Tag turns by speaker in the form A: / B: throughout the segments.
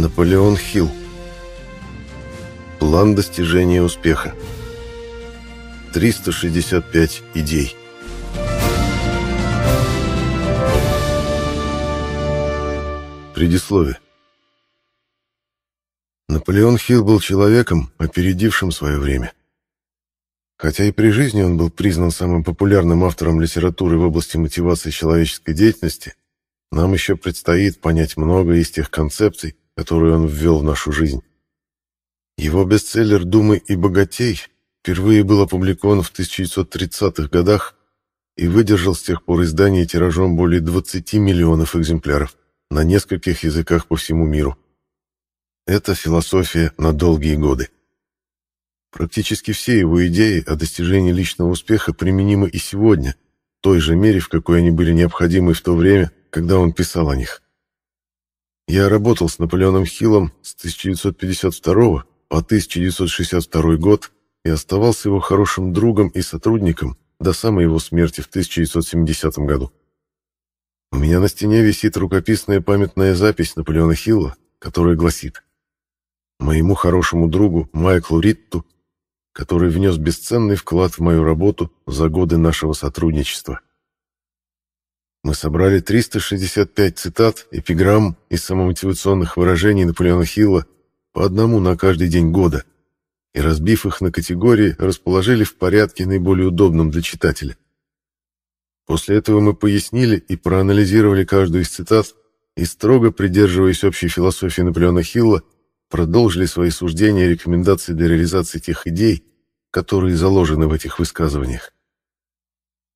A: Наполеон Хилл. План достижения успеха. 365 идей. Предисловие. Наполеон Хилл был человеком, опередившим свое время. Хотя и при жизни он был признан самым популярным автором литературы в области мотивации человеческой деятельности, нам еще предстоит понять многое из тех концепций, которую он ввел в нашу жизнь. Его бестселлер «Думы и богатей» впервые был опубликован в 1930-х годах и выдержал с тех пор издание тиражом более 20 миллионов экземпляров на нескольких языках по всему миру. Это философия на долгие годы. Практически все его идеи о достижении личного успеха применимы и сегодня, в той же мере, в какой они были необходимы в то время, когда он писал о них. Я работал с Наполеоном Хиллом с 1952 по 1962 год и оставался его хорошим другом и сотрудником до самой его смерти в 1970 году. У меня на стене висит рукописная памятная запись Наполеона Хилла, которая гласит «Моему хорошему другу Майклу Ритту, который внес бесценный вклад в мою работу за годы нашего сотрудничества». Мы собрали 365 цитат, эпиграмм из самомотивационных выражений Наполеона Хилла по одному на каждый день года и, разбив их на категории, расположили в порядке наиболее удобном для читателя. После этого мы пояснили и проанализировали каждую из цитат и, строго придерживаясь общей философии Наполеона Хилла, продолжили свои суждения и рекомендации для реализации тех идей, которые заложены в этих высказываниях.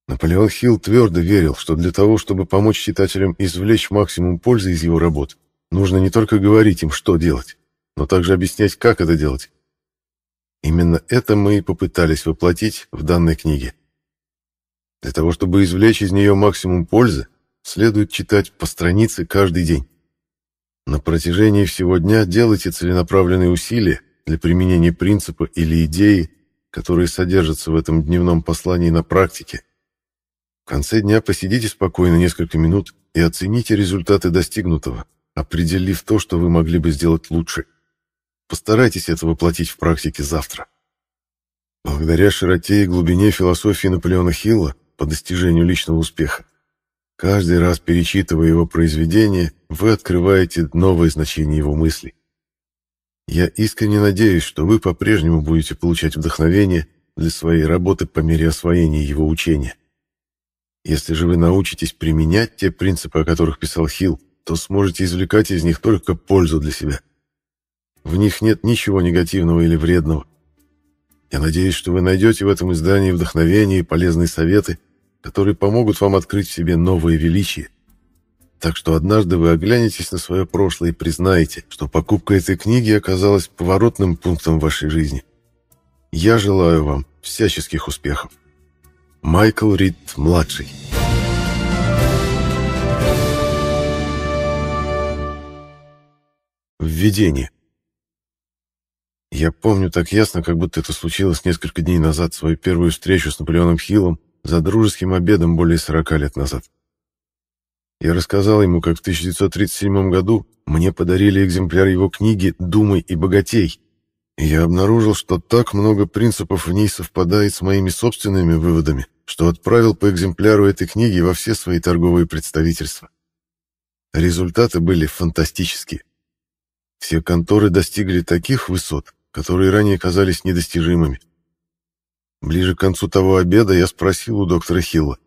A: Наполеон Хилл твердо верил, что для того, чтобы помочь читателям извлечь максимум пользы из его работ, нужно не только говорить им, что делать, но также объяснять, как это делать. Именно это мы и попытались воплотить в данной книге. Для того, чтобы извлечь из нее максимум пользы, следует читать по странице каждый день. На протяжении всего дня делайте целенаправленные усилия для применения принципа или идеи, которые содержатся в этом дневном послании на практике – в конце дня посидите спокойно несколько минут и оцените результаты достигнутого, определив то, что вы могли бы сделать лучше. Постарайтесь это воплотить в практике завтра. Благодаря широте и глубине философии Наполеона Хилла по достижению личного успеха, каждый раз перечитывая его произведение, вы открываете новое значение его мыслей. Я искренне надеюсь, что вы по-прежнему будете получать вдохновение для своей работы по мере освоения его учения. Если же вы научитесь применять те принципы, о которых писал Хилл, то сможете извлекать из них только пользу для себя. В них нет ничего негативного или вредного. Я надеюсь, что вы найдете в этом издании вдохновение и полезные советы, которые помогут вам открыть в себе новые величие. Так что однажды вы оглянетесь на свое прошлое и признаете, что покупка этой книги оказалась поворотным пунктом в вашей жизни. Я желаю вам всяческих успехов. Майкл Рид-младший. Введение. Я помню так ясно, как будто это случилось несколько дней назад, свою первую встречу с Наполеоном Хиллом за дружеским обедом более 40 лет назад. Я рассказал ему, как в 1937 году мне подарили экземпляр его книги «Думай и богатей», и я обнаружил, что так много принципов в ней совпадает с моими собственными выводами, что отправил по экземпляру этой книги во все свои торговые представительства. Результаты были фантастические. Все конторы достигли таких высот, которые ранее казались недостижимыми. Ближе к концу того обеда я спросил у доктора Хилла,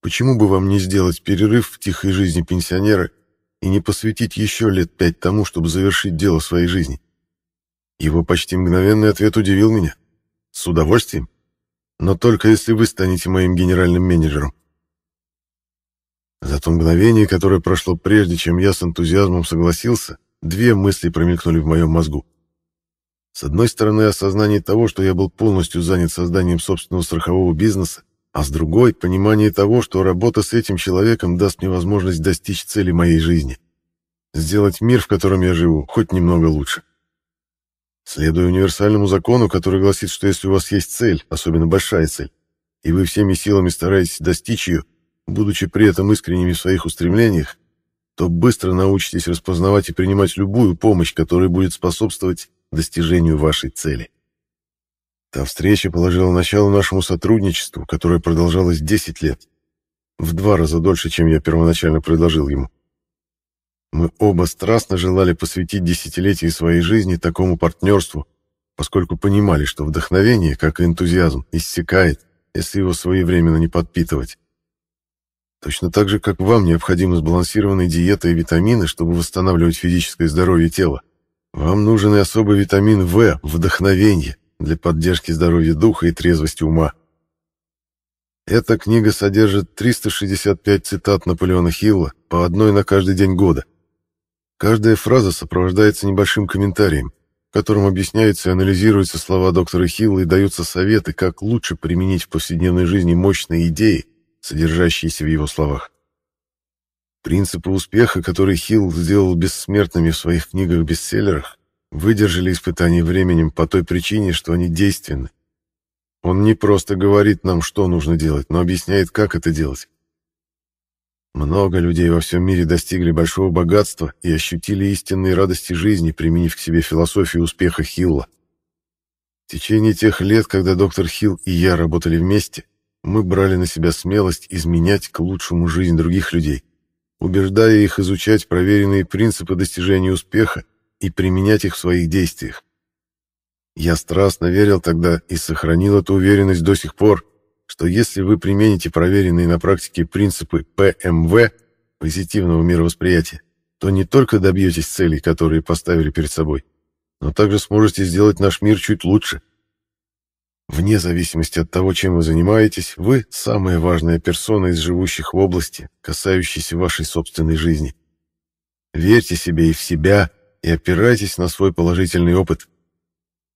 A: почему бы вам не сделать перерыв в тихой жизни пенсионера и не посвятить еще лет пять тому, чтобы завершить дело своей жизни? Его почти мгновенный ответ удивил меня. С удовольствием. Но только если вы станете моим генеральным менеджером. За то мгновение, которое прошло прежде, чем я с энтузиазмом согласился, две мысли промелькнули в моем мозгу. С одной стороны, осознание того, что я был полностью занят созданием собственного страхового бизнеса, а с другой — понимание того, что работа с этим человеком даст мне возможность достичь цели моей жизни. Сделать мир, в котором я живу, хоть немного лучше. Следуя универсальному закону, который гласит, что если у вас есть цель, особенно большая цель, и вы всеми силами стараетесь достичь ее, будучи при этом искренними в своих устремлениях, то быстро научитесь распознавать и принимать любую помощь, которая будет способствовать достижению вашей цели. Та встреча положила начало нашему сотрудничеству, которое продолжалось 10 лет. В два раза дольше, чем я первоначально предложил ему. Мы оба страстно желали посвятить десятилетие своей жизни такому партнерству, поскольку понимали, что вдохновение, как и энтузиазм, иссякает, если его своевременно не подпитывать. Точно так же, как вам необходима сбалансированная диета и витамины, чтобы восстанавливать физическое здоровье тела. Вам нужен и особый витамин В – вдохновение для поддержки здоровья духа и трезвости ума. Эта книга содержит 365 цитат Наполеона Хилла, по одной на каждый день года. Каждая фраза сопровождается небольшим комментарием, в котором объясняются и анализируются слова доктора Хилла и даются советы, как лучше применить в повседневной жизни мощные идеи, содержащиеся в его словах. Принципы успеха, которые Хилл сделал бессмертными в своих книгах-бестселлерах, выдержали испытание временем по той причине, что они действенны. Он не просто говорит нам, что нужно делать, но объясняет, как это делать. Много людей во всем мире достигли большого богатства и ощутили истинные радости жизни, применив к себе философию успеха Хилла. В течение тех лет, когда доктор Хилл и я работали вместе, мы брали на себя смелость изменять к лучшему жизнь других людей, убеждая их изучать проверенные принципы достижения успеха и применять их в своих действиях. Я страстно верил тогда и сохранил эту уверенность до сих пор, что если вы примените проверенные на практике принципы ПМВ, позитивного мировосприятия, то не только добьетесь целей, которые поставили перед собой, но также сможете сделать наш мир чуть лучше. Вне зависимости от того, чем вы занимаетесь, вы – самая важная персона из живущих в области, касающейся вашей собственной жизни. Верьте себе и в себя, и опирайтесь на свой положительный опыт.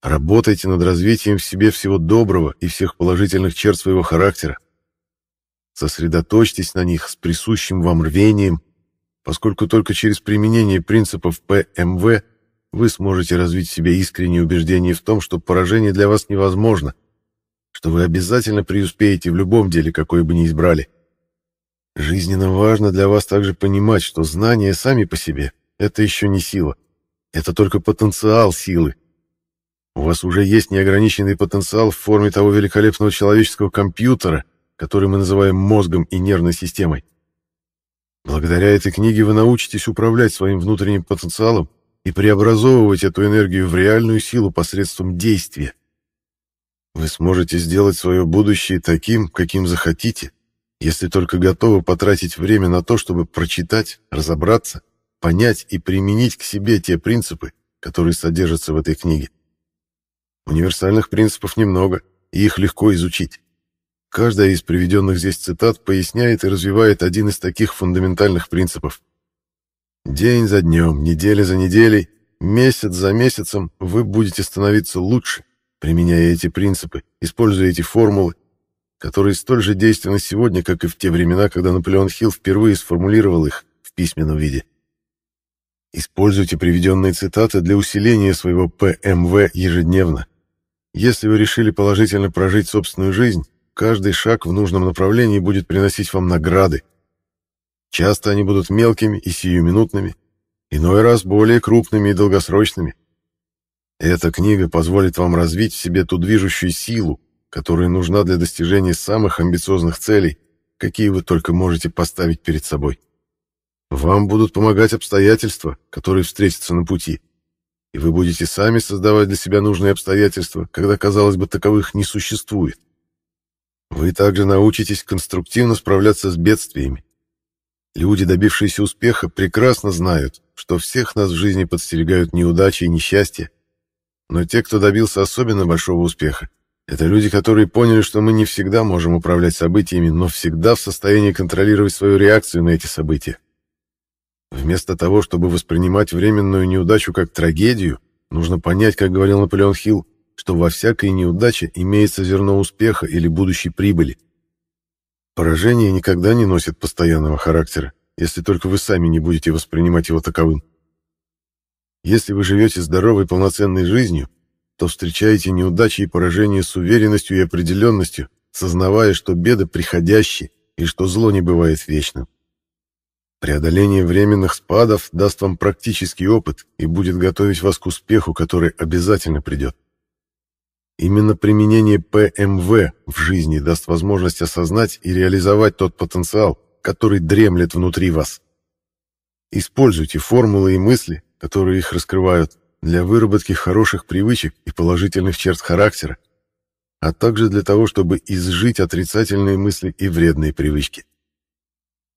A: Работайте над развитием в себе всего доброго и всех положительных черт своего характера. Сосредоточьтесь на них с присущим вам рвением, поскольку только через применение принципов ПМВ вы сможете развить в себе искреннее убеждение в том, что поражение для вас невозможно, что вы обязательно преуспеете в любом деле, какое бы ни избрали. Жизненно важно для вас также понимать, что знания сами по себе — это еще не сила. Это только потенциал силы, у вас уже есть неограниченный потенциал в форме того великолепного человеческого компьютера, который мы называем мозгом и нервной системой. Благодаря этой книге вы научитесь управлять своим внутренним потенциалом и преобразовывать эту энергию в реальную силу посредством действия. Вы сможете сделать свое будущее таким, каким захотите, если только готовы потратить время на то, чтобы прочитать, разобраться, понять и применить к себе те принципы, которые содержатся в этой книге. Универсальных принципов немного, и их легко изучить. Каждая из приведенных здесь цитат поясняет и развивает один из таких фундаментальных принципов. День за днем, неделя за неделей, месяц за месяцем вы будете становиться лучше, применяя эти принципы, используя эти формулы, которые столь же действенны сегодня, как и в те времена, когда Наполеон Хилл впервые сформулировал их в письменном виде. Используйте приведенные цитаты для усиления своего ПМВ ежедневно. Если вы решили положительно прожить собственную жизнь, каждый шаг в нужном направлении будет приносить вам награды. Часто они будут мелкими и сиюминутными, иной раз более крупными и долгосрочными. Эта книга позволит вам развить в себе ту движущую силу, которая нужна для достижения самых амбициозных целей, какие вы только можете поставить перед собой. Вам будут помогать обстоятельства, которые встретятся на пути – и вы будете сами создавать для себя нужные обстоятельства, когда, казалось бы, таковых не существует. Вы также научитесь конструктивно справляться с бедствиями. Люди, добившиеся успеха, прекрасно знают, что всех нас в жизни подстерегают неудачи и несчастья. Но те, кто добился особенно большого успеха, это люди, которые поняли, что мы не всегда можем управлять событиями, но всегда в состоянии контролировать свою реакцию на эти события. Вместо того, чтобы воспринимать временную неудачу как трагедию, нужно понять, как говорил Наполеон Хилл, что во всякой неудаче имеется зерно успеха или будущей прибыли. Поражение никогда не носит постоянного характера, если только вы сами не будете воспринимать его таковым. Если вы живете здоровой полноценной жизнью, то встречаете неудачи и поражения с уверенностью и определенностью, сознавая, что беды приходящие и что зло не бывает вечным. Преодоление временных спадов даст вам практический опыт и будет готовить вас к успеху, который обязательно придет. Именно применение ПМВ в жизни даст возможность осознать и реализовать тот потенциал, который дремлет внутри вас. Используйте формулы и мысли, которые их раскрывают, для выработки хороших привычек и положительных черт характера, а также для того, чтобы изжить отрицательные мысли и вредные привычки.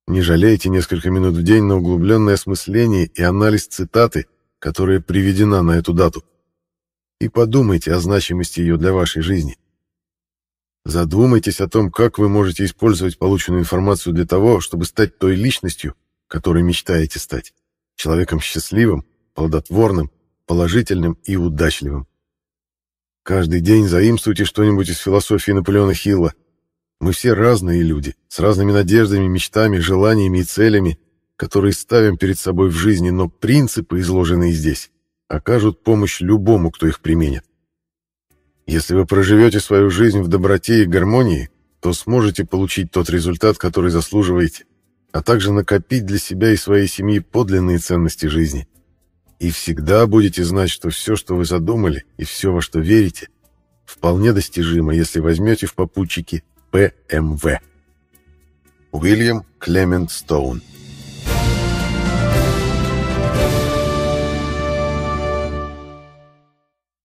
A: Не жалейте несколько минут в день на углубленное осмысление и анализ цитаты, которая приведена на эту дату. И подумайте о значимости ее для вашей жизни. Задумайтесь о том, как вы можете использовать полученную информацию для того, чтобы стать той личностью, которой мечтаете стать. Человеком счастливым, плодотворным, положительным и удачливым. Каждый день заимствуйте что-нибудь из философии Наполеона Хилла – мы все разные люди, с разными надеждами, мечтами, желаниями и целями, которые ставим перед собой в жизни, но принципы, изложенные здесь, окажут помощь любому, кто их применит. Если вы проживете свою жизнь в доброте и гармонии, то сможете получить тот результат, который заслуживаете, а также накопить для себя и своей семьи подлинные ценности жизни. И всегда будете знать, что все, что вы задумали, и все, во что верите, вполне достижимо, если возьмете в попутчики – ПМВ. Уильям Клемент Стоун.